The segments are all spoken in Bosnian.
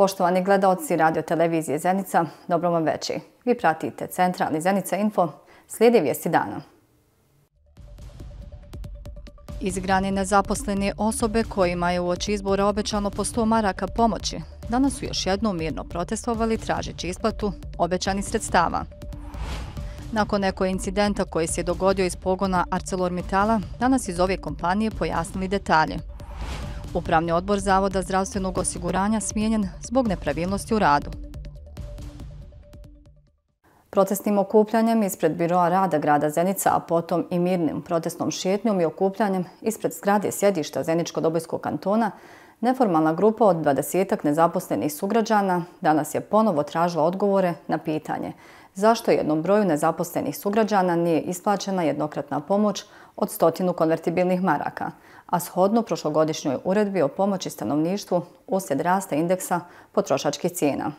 Poštovani gledalci Radio Televizije Zenica, dobro vam veći. Vi pratite Centralni Zenica Info. Slijedi vijesti dana. Izgranjene zaposlene osobe kojima je u oči izbora obećano po 100 maraka pomoći, danas su još jednom mirno protestovali tražeći isplatu obećani sredstava. Nakon nekoj incidenta koji se je dogodio iz pogona ArcelorMittala, danas iz ove kompanije pojasnili detalje. Upravni odbor Zavoda zdravstvenog osiguranja smijenjen zbog nepravilnosti u radu. Protestnim okupljanjem ispred Biroa rada grada Zenica, a potom i mirnim protestnom šetnjom i okupljanjem ispred zgrade sjedišta Zeničko-Dobojskog kantona, neformalna grupa od 20 nezaposlenih sugrađana danas je ponovo tražila odgovore na pitanje – zašto jednom broju nezaposlenih sugrađana nije isplaćena jednokratna pomoć od stotinu konvertibilnih maraka, a shodno prošlogodišnjoj uredbi o pomoći stanovništvu usljed rasta indeksa potrošačkih cijena.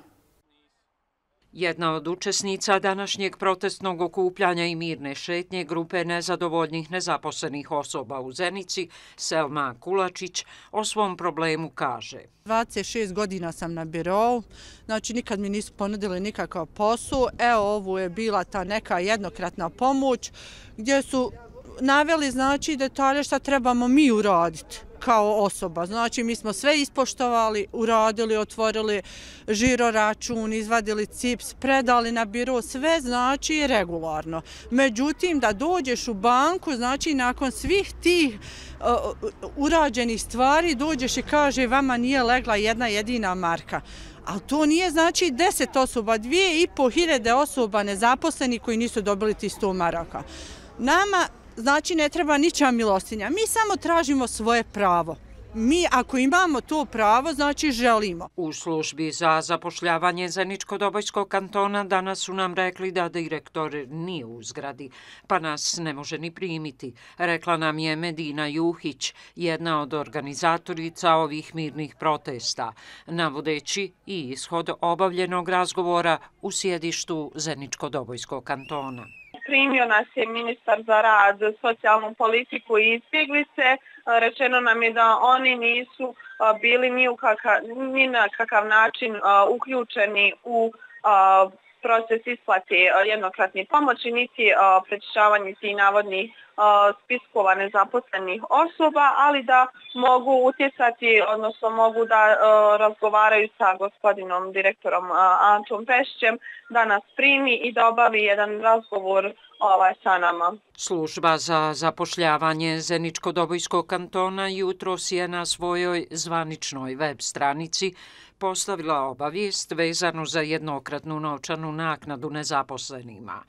Jedna od učesnica današnjeg protestnog okupljanja i mirne šetnje grupe nezadovoljnih nezaposlenih osoba u Zenici, Selma Kulačić, o svom problemu kaže. 26 godina sam na birovu, znači nikad mi nisu ponudili nikakav posao. Evo ovo je bila ta neka jednokratna pomoć gdje su naveli znači detalje šta trebamo mi uraditi kao osoba. Znači, mi smo sve ispoštovali, uradili, otvorili žiro račun, izvadili CIPS, predali na biro, sve znači regularno. Međutim, da dođeš u banku, znači, nakon svih tih urađenih stvari, dođeš i kaže, vama nije legla jedna jedina marka. Ali to nije znači deset osoba, dvije i po hiljede osoba nezaposleni koji nisu dobili ti sto maraka. Nama znači ne treba nića milostinja. Mi samo tražimo svoje pravo. Mi, ako imamo to pravo, znači želimo. U službi za zapošljavanje Zeničko-Dobojskog kantona danas su nam rekli da direktor nije u zgradi, pa nas ne može ni primiti. Rekla nam je Medina Juhić, jedna od organizatorica ovih mirnih protesta, navodeći i ishod obavljenog razgovora u sjedištu Zeničko-Dobojskog kantona. primio nas je ministar za rad, socijalnu politiku i izbjeglice é rečeno nam je da oni nisu bili ni, u kaka, ni na kakav način uključeni u proces isplate jednokratnih pomoći, niti prečišavanje tih navodnih spiskova nezaposlenih osoba, ali da mogu utjecati, odnosno mogu da razgovaraju sa gospodinom direktorom Antom Pešćem, da nas primi i da obavi jedan razgovor ovaj, sa nama. Služba za zapošljavanje Zeničko-Dobojskog kantona jutro je na svojoj zvaničnoj web stranici postavila obavijest vezanu za jednokratnu novčanu naknadu nezaposlenima.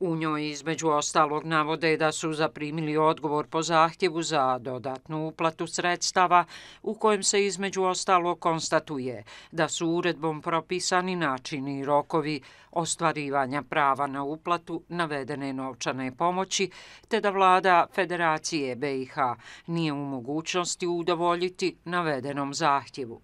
U njoj između ostalog navode da su zaprimili odgovor po zahtjevu za dodatnu uplatu sredstava u kojem se između ostalo konstatuje da su uredbom propisani načini i rokovi ostvarivanja prava na uplatu navedene novčane pomoći, te da vlada Federacije BiH nije u mogućnosti udovoljiti navedenom zahtjevu.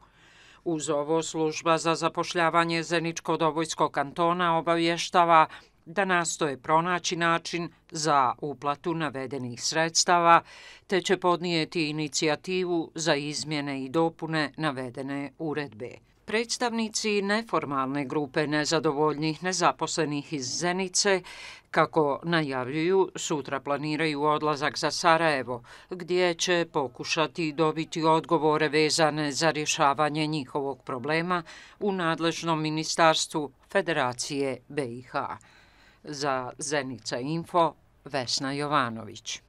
Uz ovo služba za zapošljavanje Zeničko-Dovojskog kantona obavještava da nastoje pronaći način za uplatu navedenih sredstava, te će podnijeti inicijativu za izmjene i dopune navedene uredbe. Predstavnici neformalne grupe nezadovoljnih nezaposlenih iz Zenice, kako najavljuju, sutra planiraju odlazak za Sarajevo, gdje će pokušati dobiti odgovore vezane za rješavanje njihovog problema u nadležnom ministarstvu Federacije BiH. Za Zenica Info, Vesna Jovanović.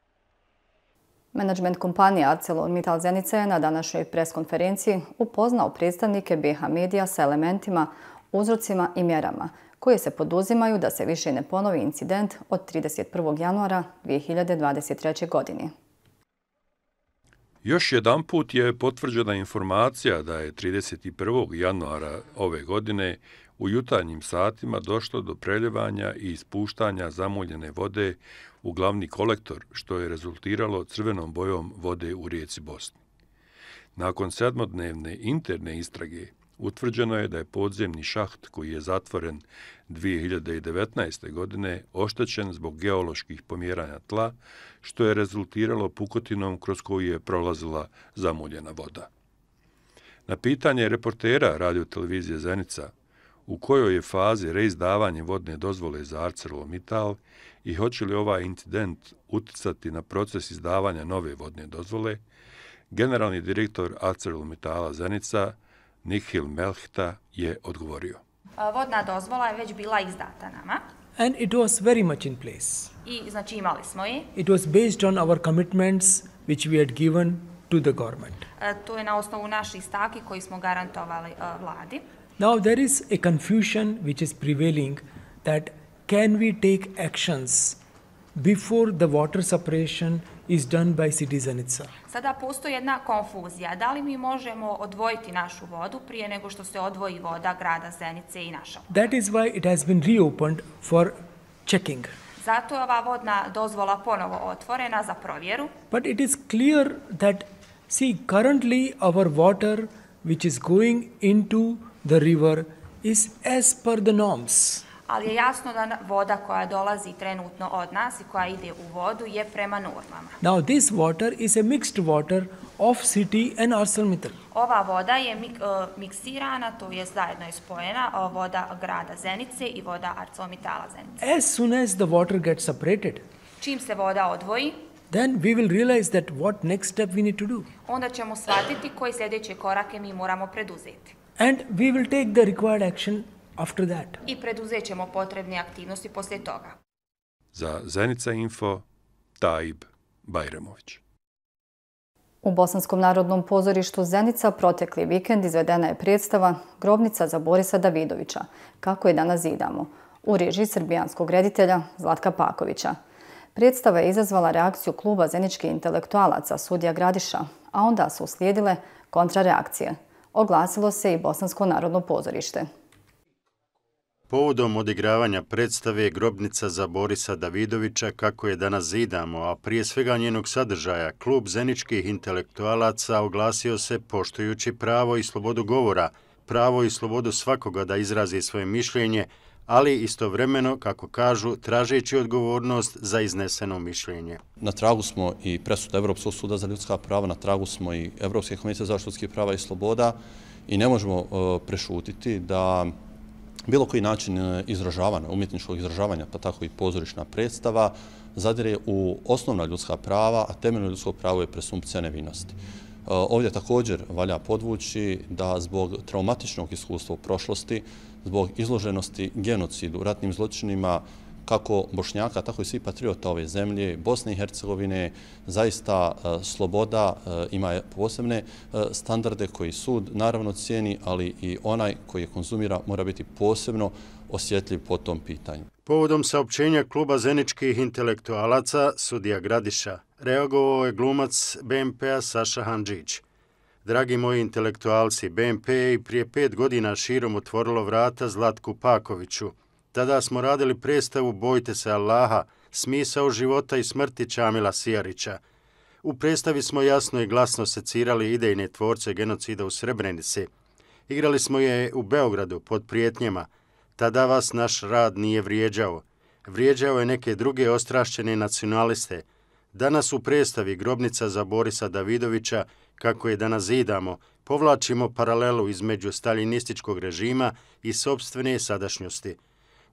Menadžment kompanije ArcelorMittal Zenica je na današnjoj preskonferenciji upoznao predstavnike BH Media sa elementima, uzrocima i mjerama koje se poduzimaju da se više ne ponovi incident od 31. januara 2023. godine. Još jedan put je potvrđena informacija da je 31. januara ove godine u jutarnjim satima došlo do preljevanja i ispuštanja zamuljene vode u glavni kolektor, što je rezultiralo crvenom bojom vode u rijeci Bosni. Nakon sedmodnevne interne istrage, utvrđeno je da je podzemni šaht koji je zatvoren 2019. godine oštećen zbog geoloških pomjeranja tla, što je rezultiralo pukotinom kroz koju je prolazila zamuljena voda. Na pitanje reportera radio televizije Zenica u kojoj je fazi reizdavanje vodne dozvole za Arcelo Mital i hoće li ovaj incident uticati na proces izdavanja nove vodne dozvole, generalni direktor Arcelo Mitala Zenica Nihil Melhta je odgovorio. vodna dozvola je već bila izdata nama. And it was very much in place. I znači imali smo je. It was based on our commitments which we had given to the government. Uh, to je na osnovu naših stavki koji smo garantovali uh, vladi. Now there is a confusion which is prevailing that can we take actions before the water separation is done by citizen itself. Sada postoji jedna konfuzija. Da li mi možemo odvojiti našu vodu prije nego što se odvoji voda grada Zenice i naša voda? That is why it has been reopened for checking. Zato je ova vodna dozvola ponovo otvorena za provjeru. But it is clear that, see, currently our water which is going into the river is as per the norms ali je jasno da voda koja dolazi trenutno od nas i koja ide u vodu je prema normama. Now this water is a mixed water of city and ArcelorMittal. Ova voda je e, miksirana, to je zajedno ispojena, voda grada Zenice i voda ArcelorMittala Zenice. As soon as the water gets separated, čim se voda odvoji, then we will realize that what next step we need to do. Onda ćemo shvatiti koji sljedeće korake mi moramo preduzeti. And we will take the required action after that. I preduzećemo potrebne aktivnosti poslije toga. Za Zenica Info, Taib Bajremović. U Bosanskom narodnom pozorištu Zenica protekli vikend izvedena je predstava Grobnica za Borisa Davidovića, kako je danas idamo, u režiji srbijanskog reditelja Zlatka Pakovića. Predstava je izazvala reakciju kluba zeničke intelektualaca Sudija Gradiša, a onda su uslijedile kontrareakcije. Oglasilo se i Bosansko narodno pozorište. Povodom odigravanja predstave Grobnica za Borisa Davidovića kako je danas zidamo, a prije svega njenog sadržaja, klub zeničkih intelektualaca oglasio se poštujući pravo i slobodu govora, pravo i slobodu svakoga da izrazi svoje mišljenje, ali istovremeno, kako kažu, tražeći odgovornost za izneseno mišljenje. Na tragu smo i presuda Evropskog suda za ljudska prava, na tragu smo i Evropske komisije za štutskih prava i sloboda i ne možemo e, prešutiti da bilo koji način e, izražavanja, umjetničkog izražavanja, pa tako i pozorišna predstava, zadire u osnovna ljudska prava, a temeljno ljudsko pravo je presumpcija nevinosti. E, ovdje također valja podvući da zbog traumatičnog iskustva u prošlosti, zbog izloženosti genocidu, ratnim zločinima, kako Bošnjaka, tako i svi patriota ove zemlje, Bosne i Hercegovine, zaista e, sloboda e, ima posebne e, standarde koji sud naravno cijeni, ali i onaj koji je konzumira mora biti posebno osjetljiv po tom pitanju. Povodom saopćenja kluba zeničkih intelektualaca, sudija Gradiša, reagovao je glumac BMP-a Saša Hanđić. Dragi moji intelektualci, BMP je i prije pet godina širom otvorilo vrata Zlatku Pakoviću, Tada smo radili predstavu Bojte se Allaha, smisao života i smrti Čamila Sijarića. U predstavi smo jasno i glasno secirali idejne tvorce genocida u Srebrenici. Igrali smo je u Beogradu pod prijetnjama. Tada vas naš rad nije vrijeđao. Vrijeđao je neke druge ostrašćene nacionaliste. Danas u predstavi grobnica za Borisa Davidovića, kako je danas zidamo, povlačimo paralelu između staljinističkog režima i sobstvene sadašnjosti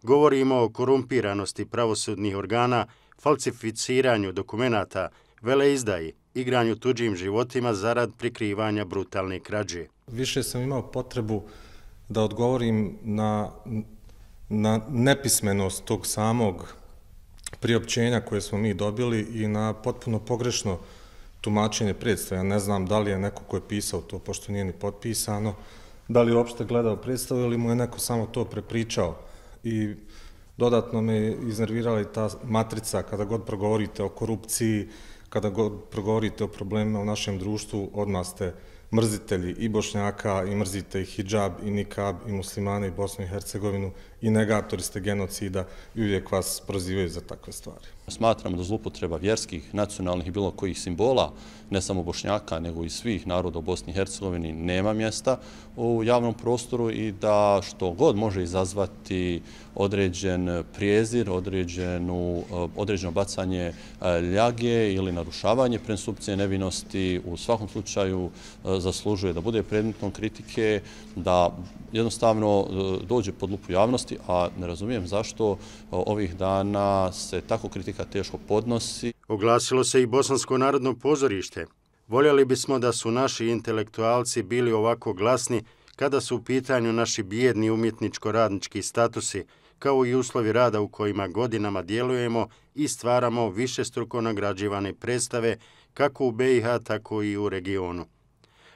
govorimo o korumpiranosti pravosudnih organa, falsificiranju dokumentata, veleizdaji, igranju tuđim životima zarad prikrivanja brutalne krađe. Više sam imao potrebu da odgovorim na, na nepismenost tog samog priopćenja koje smo mi dobili i na potpuno pogrešno tumačenje predstava. Ja ne znam da li je neko ko je pisao to, pošto nije ni potpisano, da li je uopšte gledao predstavu ili mu je neko samo to prepričao i dodatno me iznervirala i ta matrica kada god progovorite o korupciji, kada god progovorite o problemima u našem društvu, odmah ste mrzitelji i bošnjaka i mrzite i hijab i nikab i muslimane i Bosnu i Hercegovinu i negatori ste genocida i uvijek vas prozivaju za takve stvari. Smatramo da zlupotreba vjerskih, nacionalnih i bilo kojih simbola, ne samo Bošnjaka, nego i svih naroda u Bosni i Hercegovini, nema mjesta u javnom prostoru i da što god može izazvati određen prijezir, određeno bacanje e, ljage ili narušavanje presupcije nevinosti, u svakom slučaju e, zaslužuje da bude predmetnom kritike, da jednostavno e, dođe pod lupu javnosti, javnosti, a ne razumijem zašto e, ovih dana se tako kritika teško podnosi. Oglasilo se i Bosansko narodno pozorište. Voljeli bismo da su naši intelektualci bili ovako glasni kada su u pitanju naši bijedni umjetničko-radnički statusi, kao i uslovi rada u kojima godinama djelujemo i stvaramo više struko nagrađivane predstave kako u BiH, tako i u regionu.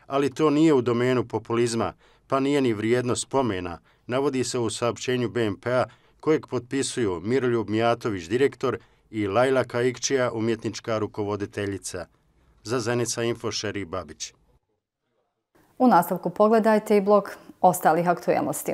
Ali to nije u domenu populizma, pa nije ni vrijedno spomena, navodi se u saopćenju BMP-a kojeg potpisuju Miroljub Mijatović, direktor, i Lajla Kaikčija, umjetnička rukovoditeljica. Za Zenica Info, Šeri Babić. U nastavku pogledajte i blok ostalih aktuelnosti.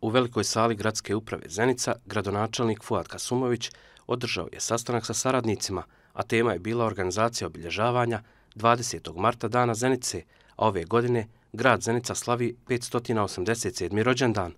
U velikoj sali gradske uprave Zenica, gradonačelnik Fuad Kasumović održao je sastanak sa saradnicima, a tema je bila organizacija obilježavanja 20. marta dana Zenice, a ove godine – grad Zenica slavi 587. rođendan.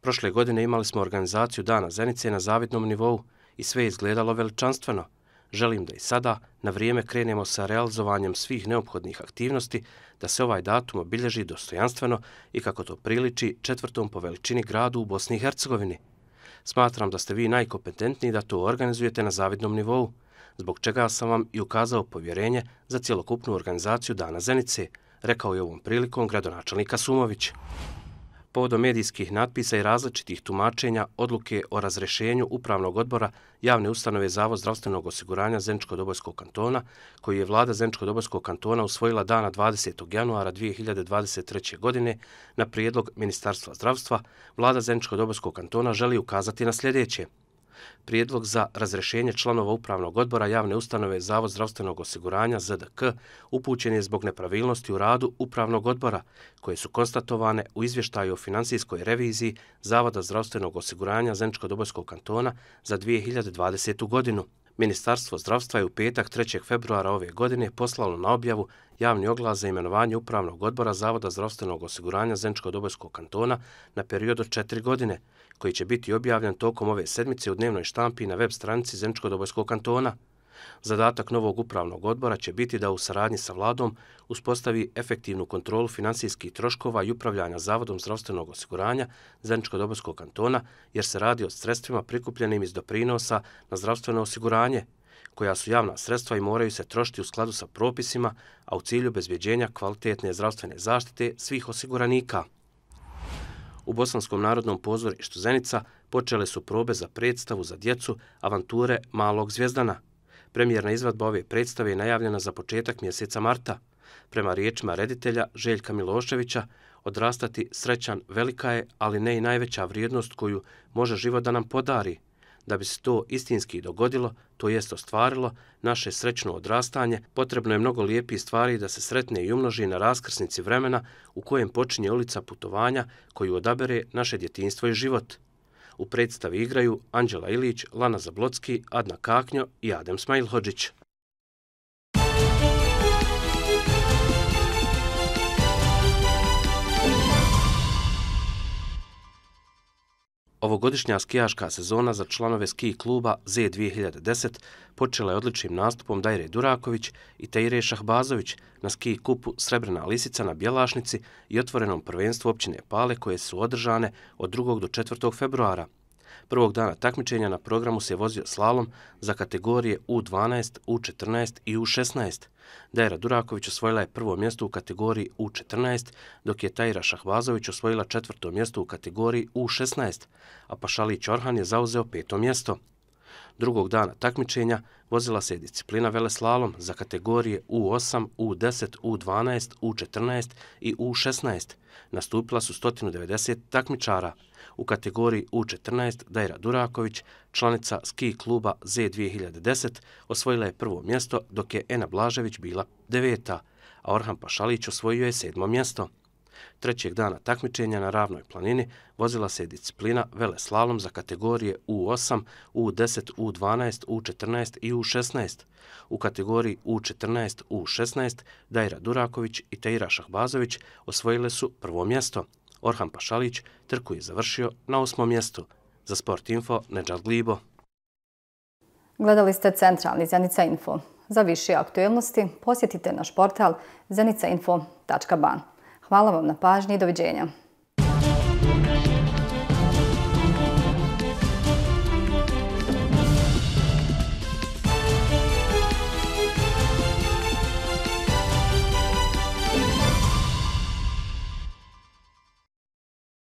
Prošle godine imali smo organizaciju Dana Zenice na zavidnom nivou i sve je izgledalo veličanstveno. Želim da i sada na vrijeme krenemo sa realizovanjem svih neophodnih aktivnosti da se ovaj datum obilježi dostojanstveno i kako to priliči četvrtom po veličini gradu u Bosni i Hercegovini. Smatram da ste vi najkompetentniji da to organizujete na zavidnom nivou, zbog čega sam vam i ukazao povjerenje za cjelokupnu organizaciju Dana Zenice – rekao je ovom prilikom gradonačelnika Sumović. Povodom medijskih natpisa i različitih tumačenja odluke o razrešenju Upravnog odbora Javne ustanove Zavod zdravstvenog osiguranja Zenčko-Dobojskog kantona, koji je vlada Zenčko-Dobojskog kantona usvojila dana 20. januara 2023. godine na prijedlog Ministarstva zdravstva, vlada Zenčko-Dobojskog kantona želi ukazati na sljedeće – Prijedlog za razrešenje članova Upravnog odbora Javne ustanove Zavod zdravstvenog osiguranja ZDK upućen je zbog nepravilnosti u radu Upravnog odbora, koje su konstatovane u izvještaju o finansijskoj reviziji Zavoda zdravstvenog osiguranja Zemčko-Dobojskog kantona za 2020. godinu. Ministarstvo zdravstva je u petak 3. februara ove godine poslalo na objavu javni oglas za imenovanje Upravnog odbora Zavoda zdravstvenog osiguranja Zenčko-Dobojskog kantona na period od četiri godine, koji će biti objavljan tokom ove sedmice u dnevnoj štampi na web stranici Zenčko-Dobojskog kantona. Zadatak novog upravnog odbora će biti da u saradnji sa vladom uspostavi efektivnu kontrolu finansijskih troškova i upravljanja Zavodom zdravstvenog osiguranja Zeničko-Dobojskog kantona jer se radi o sredstvima prikupljenim iz doprinosa na zdravstveno osiguranje, koja su javna sredstva i moraju se trošiti u skladu sa propisima, a u cilju bezbjeđenja kvalitetne zdravstvene zaštite svih osiguranika. U Bosanskom narodnom pozorištu Zenica počele su probe za predstavu za djecu avanture Malog zvjezdana. Premijerna izvadba ove predstave je najavljena za početak mjeseca marta. Prema riječima reditelja Željka Miloševića, odrastati srećan velika je, ali ne i najveća vrijednost koju može život da nam podari – Da bi se to istinski dogodilo, to jest ostvarilo, naše srećno odrastanje, potrebno je mnogo lijepih stvari da se sretne i umnoži na raskrsnici vremena u kojem počinje ulica putovanja koju odabere naše djetinstvo i život. U predstavi igraju Anđela Ilić, Lana Zablocki, Adna Kaknjo i Adem Smajlhođić. Ovogodišnja skijaška sezona za članove ski kluba Z2010 počela je odličnim nastupom Dajre Duraković i Tejre Šahbazović na ski kupu Srebrna lisica na Bjelašnici i otvorenom prvenstvu općine Pale koje su održane od 2. do 4. februara. Prvog dana takmičenja na programu se vozio slalom za kategorije U12, U14 i U16. Dajra Duraković osvojila je prvo mjesto u kategoriji U14, dok je Tajra Šahvazović osvojila četvrto mjesto u kategoriji U16, a Pašalić Orhan je zauzeo peto mjesto. Drugog dana takmičenja vozila se disciplina vele slalom za kategorije U8, U10, U12, U14 i U16. Nastupila su 190 takmičara – U kategoriji U14 Dajra Duraković, članica ski kluba Z2010, osvojila je prvo mjesto dok je Ena Blažević bila deveta, a Orhan Pašalić osvojio je sedmo mjesto. Trećeg dana takmičenja na ravnoj planini vozila se disciplina vele slalom za kategorije U8, U10, U12, U14 i U16. U kategoriji U14, U16 Dajra Duraković i Teira Šahbazović osvojile su prvo mjesto – Orhan Pašalić, trku je završio na osmom mjestu. Za Sport Info, Neđad Glibo. Gledali ste centralni Zenica Info. Za više aktuelnosti posjetite naš portal zenicainfo.ban. Hvala vam na pažnji i doviđenja.